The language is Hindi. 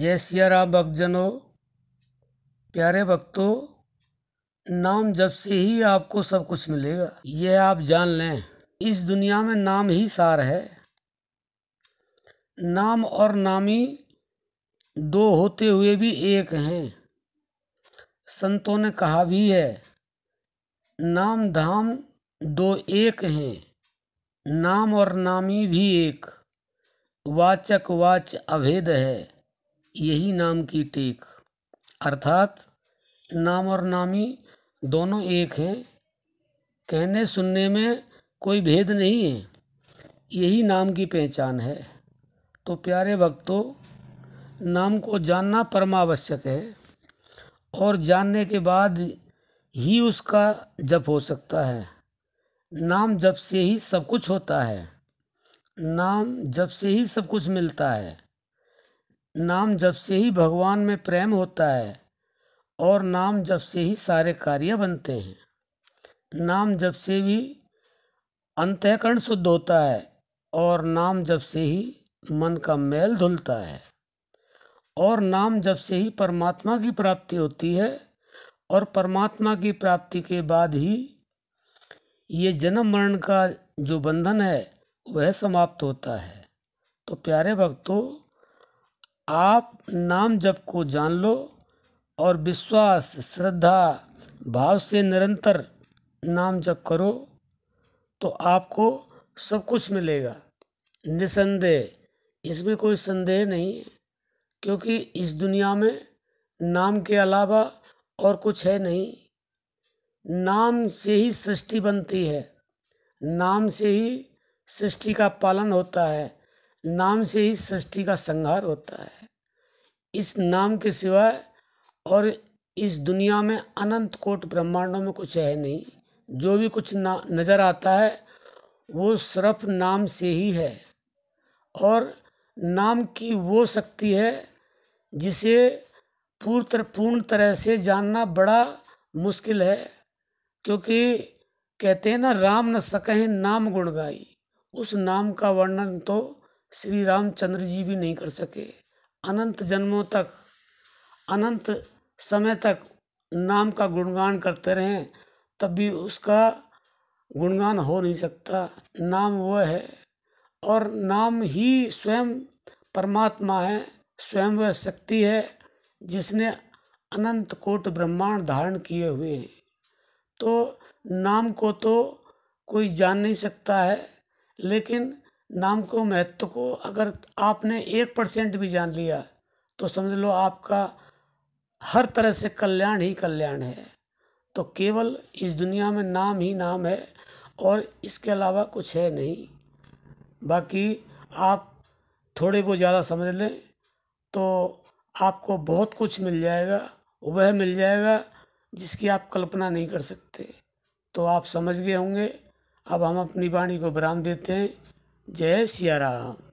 जय सियाराम भक्तजनों प्यारे भक्तों नाम जब से ही आपको सब कुछ मिलेगा यह आप जान लें इस दुनिया में नाम ही सार है नाम और नामी दो होते हुए भी एक हैं संतों ने कहा भी है नाम धाम दो एक हैं नाम और नामी भी एक वाचक वाच अभेद है यही नाम की टेक अर्थात नाम और नामी दोनों एक हैं कहने सुनने में कोई भेद नहीं है यही नाम की पहचान है तो प्यारे भक्तों नाम को जानना परमावश्यक है और जानने के बाद ही उसका जप हो सकता है नाम जप से ही सब कुछ होता है नाम जप से ही सब कुछ मिलता है नाम जब से ही भगवान में प्रेम होता है और नाम जब से ही सारे कार्य बनते हैं नाम जब से भी अंतःकरण शुद्ध होता है और नाम जब से ही मन का मैल धुलता है और नाम जब से ही परमात्मा की प्राप्ति होती है और परमात्मा की प्राप्ति के बाद ही ये जन्म मरण का जो बंधन है वह समाप्त होता है तो प्यारे भक्तों आप नाम जप को जान लो और विश्वास श्रद्धा भाव से निरंतर नाम जप करो तो आपको सब कुछ मिलेगा निसंदेह इसमें कोई संदेह नहीं है क्योंकि इस दुनिया में नाम के अलावा और कुछ है नहीं नाम से ही सृष्टि बनती है नाम से ही सृष्टि का पालन होता है नाम से ही सृष्टि का संहार होता है इस नाम के सिवाय और इस दुनिया में अनंत कोट ब्रह्मांडों में कुछ है नहीं जो भी कुछ ना नज़र आता है वो सिर्फ नाम से ही है और नाम की वो शक्ति है जिसे पूर्ण तर, पूर्ण तरह से जानना बड़ा मुश्किल है क्योंकि कहते हैं ना राम न सकें नाम गुण गाई उस नाम का वर्णन तो श्री रामचंद्र जी भी नहीं कर सके अनंत जन्मों तक अनंत समय तक नाम का गुणगान करते रहें तब भी उसका गुणगान हो नहीं सकता नाम वह है और नाम ही स्वयं परमात्मा है स्वयं वह शक्ति है जिसने अनंत कोट ब्रह्मांड धारण किए हुए हैं तो नाम को तो कोई जान नहीं सकता है लेकिन नाम को महत्व को अगर आपने एक परसेंट भी जान लिया तो समझ लो आपका हर तरह से कल्याण ही कल्याण है तो केवल इस दुनिया में नाम ही नाम है और इसके अलावा कुछ है नहीं बाकी आप थोड़े को ज़्यादा समझ लें तो आपको बहुत कुछ मिल जाएगा वह मिल जाएगा जिसकी आप कल्पना नहीं कर सकते तो आप समझ गए होंगे अब हम अपनी वाणी को विराम देते हैं जय सिया राम